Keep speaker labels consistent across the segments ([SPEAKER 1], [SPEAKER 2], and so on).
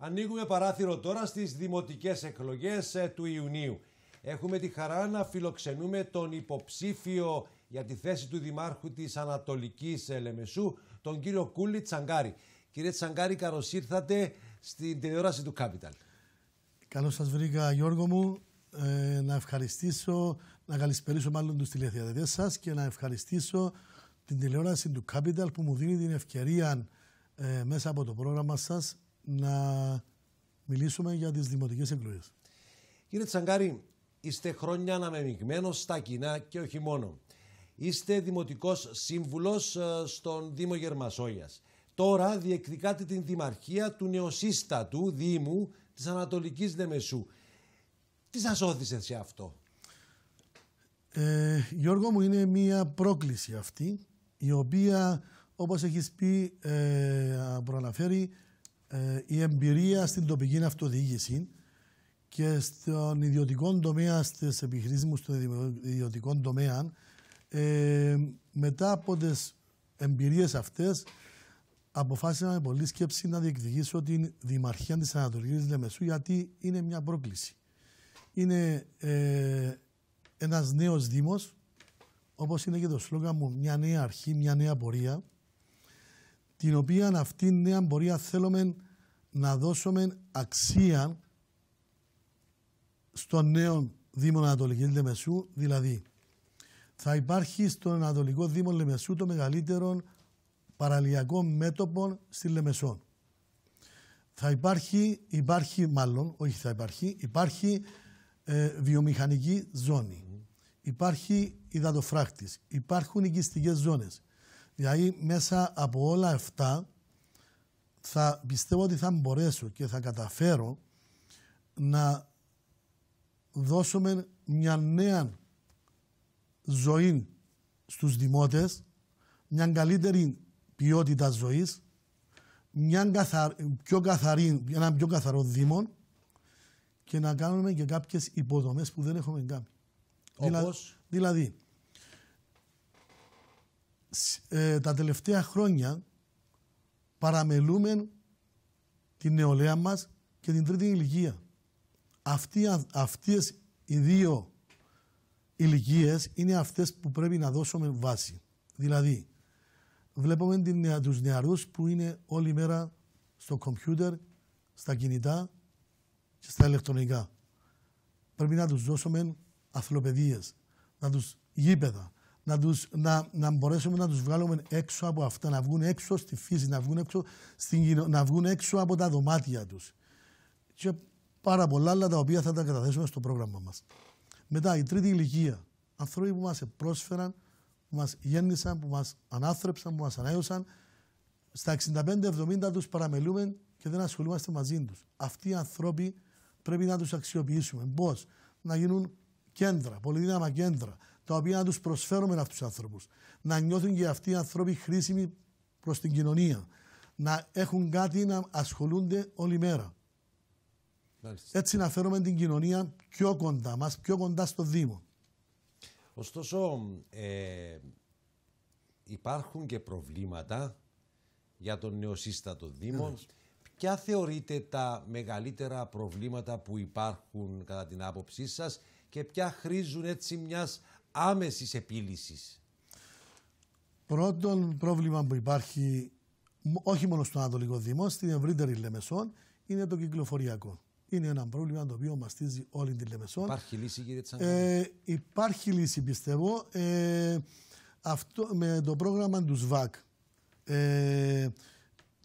[SPEAKER 1] Ανοίγουμε παράθυρο τώρα στις δημοτικές εκλογές ε, του Ιουνίου. Έχουμε τη χαρά να φιλοξενούμε τον υποψήφιο για τη θέση του Δημάρχου της Ανατολικής ε, Λεμεσού, τον κύριο Κούλη Τσαγκάρη. Κύριε Τσαγκάρη, καλώς ήρθατε στην τηλεόραση του Capital.
[SPEAKER 2] Καλώς σας βρήκα Γιώργο μου. Ε, να ευχαριστήσω, να καλησπερίσω μάλλον τους τηλεθεατές σας και να ευχαριστήσω την τηλεόραση του Capital που μου δίνει την ευκαιρία μέσα από το πρόγραμμα σας να μιλήσουμε για τις δημοτικές εκλογές.
[SPEAKER 1] Κύριε Τσαγκάρη, είστε χρόνια αναμειγμένος στα κοινά και όχι μόνο. Είστε δημοτικός σύμβουλος ε, στον Δήμο Γερμασόγιας. Τώρα διεκδικάτε την δημαρχία του νεοσύστατου Δήμου της Ανατολικής Δεμεσού. Τι σας όθησε σε αυτό.
[SPEAKER 2] Ε, Γιώργο μου είναι μία πρόκληση αυτή η οποία όπως έχεις πει ε, προαναφέρει ε, η εμπειρία στην τοπική αυτοδιοίκηση και στον ιδιωτικό τομέα, στις επιχειρήσεις μου στον ιδιωτικό τομέα, ε, μετά από τις εμπειρίες αυτές, αποφάσισα με πολλή σκέψη να διεκδικήσω την Δημαρχία της Ανατολικής Λεμεσού, γιατί είναι μια πρόκληση. Είναι ε, ένας νέος Δήμος, όπως είναι και το σλόγγαν μου, μια νέα αρχή, μια νέα πορεία την οποία αυτή νέα πορεία θέλουμε να δώσουμε αξία στον νέο Δήμο Ανατολική Λεμεσού, δηλαδή θα υπάρχει στον Ανατολικό Δήμο Λεμεσού το μεγαλύτερο παραλιακό μέτωπο στη Λεμεσό. Θα υπάρχει, υπάρχει μάλλον, όχι θα υπάρχει, υπάρχει ε, βιομηχανική ζώνη. Υπάρχει υδατοφράχτης, υπάρχουν οικιστικές ζώνες, Δηλαδή μέσα από όλα αυτά θα πιστεύω ότι θα μπορέσω και θα καταφέρω να δώσουμε μια νέα ζωή στους δημότες, μια καλύτερη ποιότητα ζωής, μια πιο καθαρή, έναν πιο καθαρό δήμο και να κάνουμε και κάποιες υποδομές που δεν έχουμε κάνει. Όπως... δηλαδή ε, τα τελευταία χρόνια παραμελούμε την νεολαία μας και την τρίτη ηλικία. Αυτοί, αυτές οι δύο ηλικίες είναι αυτές που πρέπει να δώσουμε βάση. Δηλαδή, βλέπουμε την, τους νεαρούς που είναι όλη μέρα στο κομπιούτερ, στα κινητά και στα ηλεκτρονικά. Πρέπει να τους δώσουμε αθλοπαιδίες, να τους γήπεδα, να, τους, να, να μπορέσουμε να τους βγάλουμε έξω από αυτά, να βγουν έξω στη φύση, να βγουν έξω, στην, να βγουν έξω από τα δωμάτια τους. Και πάρα πολλά άλλα τα οποία θα τα καταθέσουμε στο πρόγραμμα μας. Μετά η τρίτη ηλικία. Ανθρώποι που μας πρόσφεραν, που μας γέννησαν, που μας ανάθρεψαν, που μας ανέωσαν. Στα 65-70 τους παραμελούμε και δεν ασχολούμαστε μαζί τους. Αυτοί οι ανθρώποι πρέπει να τους αξιοποιήσουμε. Πώς? Να γίνουν κέντρα, πολυδύναμα κέντρα τα οποία να τους προσφέρουμε αυτούς τους ανθρώπου. Να νιώθουν και αυτοί οι άνθρωποι χρήσιμοι προς την κοινωνία. Να έχουν κάτι να ασχολούνται όλη μέρα. Έτσι να φέρουμε την κοινωνία πιο κοντά μας, πιο κοντά στο Δήμο.
[SPEAKER 1] Ωστόσο, ε, υπάρχουν και προβλήματα για τον νεοσύστατο Δήμο. Ποια θεωρείτε τα μεγαλύτερα προβλήματα που υπάρχουν κατά την άποψή σας και ποια χρήζουν έτσι μιας άμεσης επίλυσης.
[SPEAKER 2] Πρώτον πρόβλημα που υπάρχει όχι μόνο στον Ανατολικό Δήμο, στην ευρύτερη Λεμεσόν, είναι το κυκλοφοριακό. Είναι ένα πρόβλημα το οποίο μαστίζει όλη τη Λεμεσόν. Υπάρχει
[SPEAKER 1] λύση κύριε Τσάντα.
[SPEAKER 2] Ε, υπάρχει λύση πιστεύω. Ε, αυτό, με το πρόγραμμα του ΣΒΑΚ. Ε,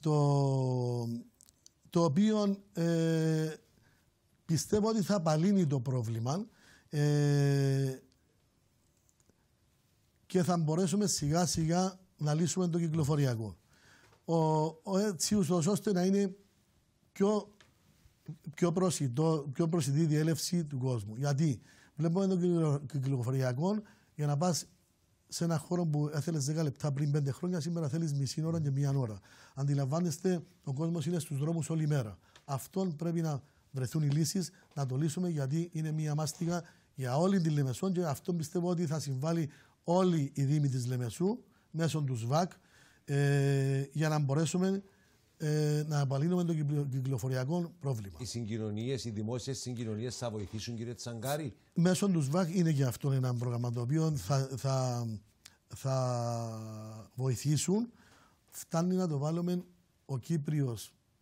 [SPEAKER 2] το, το οποίο ε, πιστεύω ότι θα απαλύνει το πρόβλημα. Ε, και θα μπορέσουμε σιγά σιγά να λύσουμε το κυκλοφοριακό. Ο, ο έτσι ώστε να είναι πιο, πιο, προσιτό, πιο προσιτή διέλευση του κόσμου. Γιατί βλέπουμε το κυκλοφοριακό για να πας σε ένα χώρο που έθελες 10 λεπτά πριν 5 χρόνια, σήμερα θέλεις μισή ώρα και μία ώρα. Αντιλαμβάνεστε, ο κόσμος είναι στους δρόμους όλη μέρα. Αυτό πρέπει να βρεθούν οι λύσεις, να το λύσουμε γιατί είναι μία μάστιγα για όλη τη Λεμεσόν και αυτό πιστεύω ότι θα συμβάλλει όλοι οι δήμοι της Λεμεσού μέσω του ΣΒΑΚ ε, για να μπορέσουμε να απαλύνουμε το κυκλοφοριακό πρόβλημα.
[SPEAKER 1] Οι συγκοινωνίες, οι δημόσιες συγκοινωνίες θα βοηθήσουν, κύριε Τσαγκάρη.
[SPEAKER 2] Μέσω του ΣΒΑΚ είναι και αυτό ένα πρόγραμμα το οποίο θα, θα, θα βοηθήσουν. Φτάνει να το βάλουμε ο Κύπριος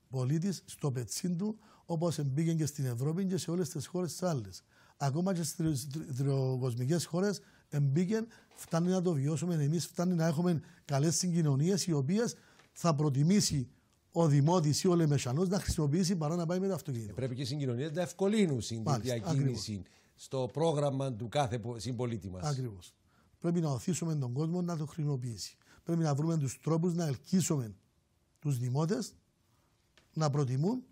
[SPEAKER 2] πολίτης στο πετσί του, όπως μπήκε και στην Ευρώπη και σε όλες τις χώρες τη άλλη, Ακόμα και στις τριοκοσμικέ χώρε εμπίκε, φτάνει να το βιώσουμε εμείς, φτάνει να έχουμε καλές συγκοινωνίες οι οποίες θα προτιμήσει ο Δημότης ή ο Λεμεσανό να χρησιμοποιήσει παρά να πάει με το αυτοκίνητο. Ε,
[SPEAKER 1] πρέπει και οι συγκοινωνίες να ευκολύνουν την διακίνηση στο πρόγραμμα του κάθε συμπολίτη μας. Ακριβώς.
[SPEAKER 2] Πρέπει να οθήσουμε τον κόσμο να το χρησιμοποιήσει. Πρέπει να βρούμε τους τρόπους να ελκύσουμε τους Δημότες να προτιμούν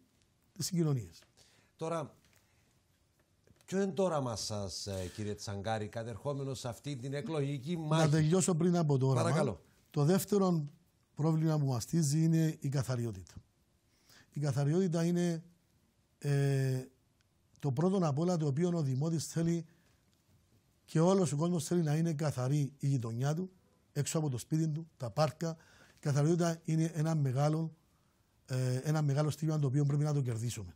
[SPEAKER 2] τις συγκοινωνίες.
[SPEAKER 1] Τώρα, Ποιο είναι το όραμα σας, ε, κύριε Τσαγκάρη, κατερχόμενος σε αυτή την εκλογική μάχη. Να
[SPEAKER 2] τελειώσω πριν από το όραμα. Παρακαλώ. Το δεύτερο πρόβλημα που μαστίζει είναι η καθαριότητα. Η καθαριότητα είναι ε, το πρώτο απ' όλα το οποίο ο Δημότης θέλει και όλος ο κόσμος θέλει να είναι καθαρή η γειτονιά του, έξω από το σπίτι του, τα πάρκα. Η καθαριότητα είναι ένα μεγάλο, ε, ένα μεγάλο το οποίο πρέπει να το κερδίσουμε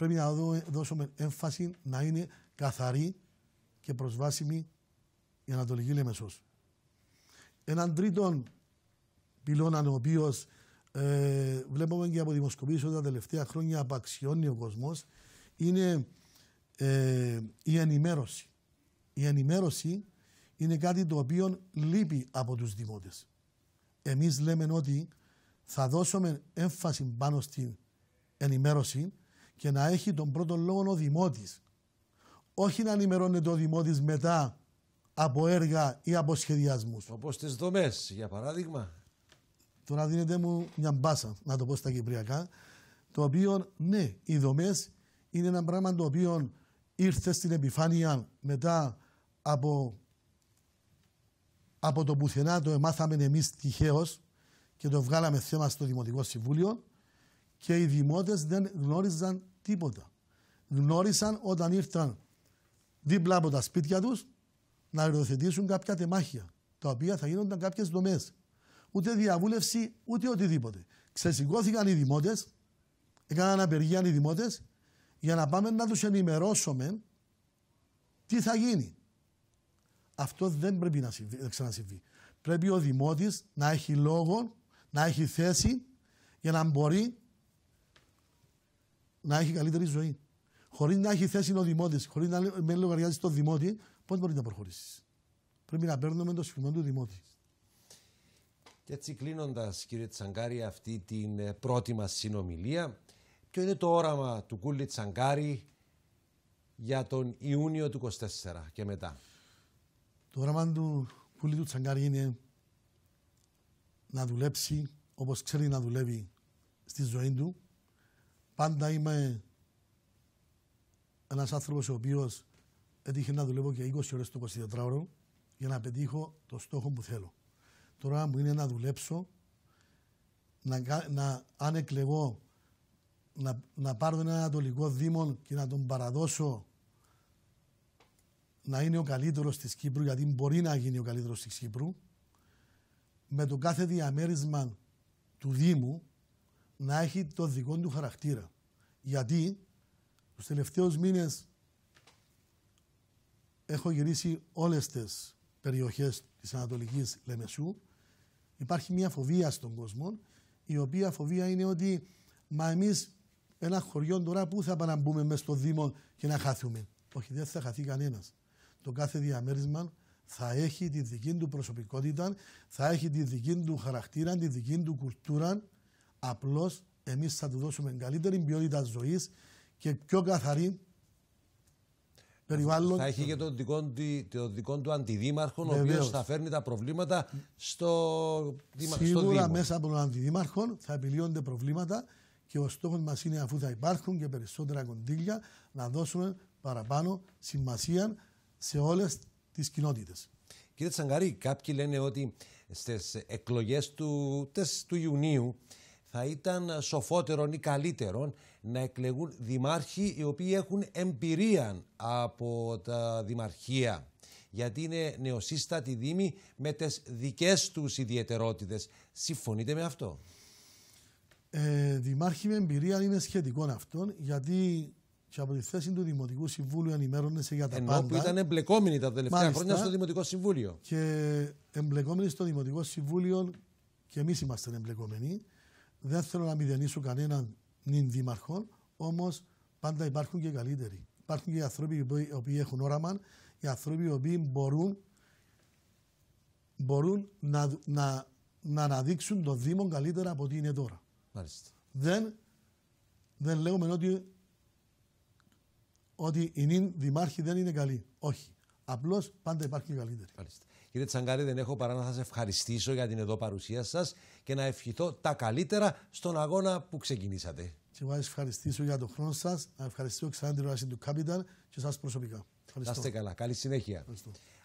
[SPEAKER 2] πρέπει να δώσουμε έμφαση να είναι καθαρή και προσβάσιμη η Ανατολική Λεμεσός. Έναν τρίτον πυλώνα ο οποίος ε, βλέπουμε και από ότι τα τελευταία χρόνια απαξιώνει ο κόσμος, είναι ε, η ενημέρωση. Η ενημέρωση είναι κάτι το οποίο λείπει από τους δημότες. Εμείς λέμε ότι θα δώσουμε έμφαση πάνω στην ενημέρωση και να έχει τον πρώτο λόγο ο Δημότης. Όχι να ενημερώνεται ο δημότης μετά από έργα ή από σχεδιασμούς.
[SPEAKER 1] Όπως τις δομές, για παράδειγμα.
[SPEAKER 2] να δίνετε μου μια μπάσα, να το πω στα κυπριακά, το οποίο, ναι, οι δομές είναι ένα πράγμα το οποίο ήρθε στην επιφάνεια μετά από, από το πουθενά το εμάθαμε εμείς τυχαίως και το βγάλαμε θέμα στο Δημοτικό Συμβούλιο και οι δημότες δεν γνώριζαν Τίποτα. Γνώρισαν όταν ήρθαν δίπλα από τα σπίτια τους να υιοθετήσουν κάποια τεμάχια, τα οποία θα γίνονταν κάποιες δομές. Ούτε διαβούλευση, ούτε οτιδήποτε. Ξεσηκώθηκαν οι δημότες, έκαναν απεργία οι δημότες, για να πάμε να τους ενημερώσουμε τι θα γίνει. Αυτό δεν πρέπει να ξανασυμβεί. Πρέπει ο δημότης να έχει λόγο, να έχει θέση για να μπορεί να έχει καλύτερη ζωή. Χωρίς να έχει θέση ο δημότης, χωρίς να με λογαριάζει το δημότη, πώς μπορεί να προχωρήσεις. Πρέπει να παίρνουμε το σχημό του δημότη.
[SPEAKER 1] Και έτσι κλείνοντας, κύριε Τσαγκάρη, αυτή την ε, πρώτη μας συνομιλία, ποιο είναι το όραμα του κούλι Τσαγκάρη για τον Ιούνιο του 24 και μετά.
[SPEAKER 2] Το όραμα του κούλι του Τσαγκάρη είναι να δουλέψει όπως ξέρει να δουλεύει στη ζωή του Πάντα είμαι ένας άνθρωπος ο οποίος έτυχε να δουλεύω και 20 ώρες το 24ωρο για να πετύχω το στόχο που θέλω. Τώρα μου είναι να δουλέψω, να, να αν εκλεγώ, να, να πάρω ένα ανατολικό δήμο και να τον παραδώσω να είναι ο καλύτερος της Κύπρου, γιατί μπορεί να γίνει ο καλύτερος της Κύπρου, με το κάθε διαμέρισμα του Δήμου, να έχει το δικό του χαρακτήρα. Γιατί τους τελευταίους μήνες έχω γυρίσει όλες τις περιοχές της ανατολικής Λεμεσού. Υπάρχει μια φοβία στον κόσμο, η οποία φοβία είναι ότι μα εμείς ένα χωριό τώρα που θα παραμπούμε μέσα στο Δήμο και να χάθουμε. Όχι, δεν θα χαθεί κανένας. Το κάθε διαμέρισμα θα έχει τη δική του προσωπικότητα, θα έχει τη δική του χαρακτήρα, τη δική του κουλτούρα, Απλώς εμείς θα του δώσουμε καλύτερη ποιότητα ζωής και πιο καθαρή Περιβάλλον. Θα έχει
[SPEAKER 1] και τον δικό, το δικό του αντιδήμαρχο, ο οποίος θα φέρνει τα προβλήματα στο Δήμαρχο. Σίγουρα στο
[SPEAKER 2] μέσα από τον αντιδήμαρχο θα επιλύονται προβλήματα και ο στόχος μας είναι, αφού θα υπάρχουν και περισσότερα κοντήλια, να δώσουμε παραπάνω σημασία σε όλες τις κοινότητες.
[SPEAKER 1] Κύριε Τσαγκαρή, κάποιοι λένε ότι στις εκλογές του, του Ιουνίου θα ήταν σοφότερον ή καλύτερον να εκλεγούν δημάρχοι οι οποίοι έχουν εμπειρία από τα δημαρχία γιατί είναι νεοσύστατη δήμη με τις δικές τους ιδιαιτερότητες. Συμφωνείτε με αυτό.
[SPEAKER 2] Ε, δημάρχη με εμπειρία είναι σχετικό αυτό, γιατί και από τη θέση του Δημοτικού Συμβούλου ενημέρωνεσαι για τα Ενώ πάντα. Ενώ που ήταν
[SPEAKER 1] εμπλεκόμενοι τα τελευταία χρόνια στο Δημοτικό Συμβούλιο.
[SPEAKER 2] Και εμπλεκόμενοι στο Δημοτικό Συμβούλιο και εμείς είμαστε εμπλεκόμενοι. Δεν θέλω να μηδενίσω κανέναν νυν δήμαρχο, όμως πάντα υπάρχουν και καλύτεροι. Υπάρχουν και οι άνθρωποι οι οποίοι έχουν όραμα, οι άνθρωποι οι οποίοι μπορούν, μπορούν να, να, να αναδείξουν το Δήμο καλύτερα από ό,τι είναι τώρα. Δεν, δεν λέγουμε ότι, ότι οι νυν δημάρχοι δεν είναι καλοί. Όχι. Απλώς πάντα υπάρχει καλύτεροι.
[SPEAKER 1] Μάλιστα. Κύριε Τσαγκάρη, δεν έχω παρά να σας ευχαριστήσω για την εδώ παρουσία σας και να ευχηθώ τα καλύτερα στον αγώνα που ξεκινήσατε.
[SPEAKER 2] Και εγώ ευχαριστήσω για τον χρόνο σας, να ευχαριστήσω ξανά την του Κάπιταλ και σας προσωπικά. Ευχαριστώ. Να είστε
[SPEAKER 1] καλά. Καλή συνέχεια. Ευχαριστώ.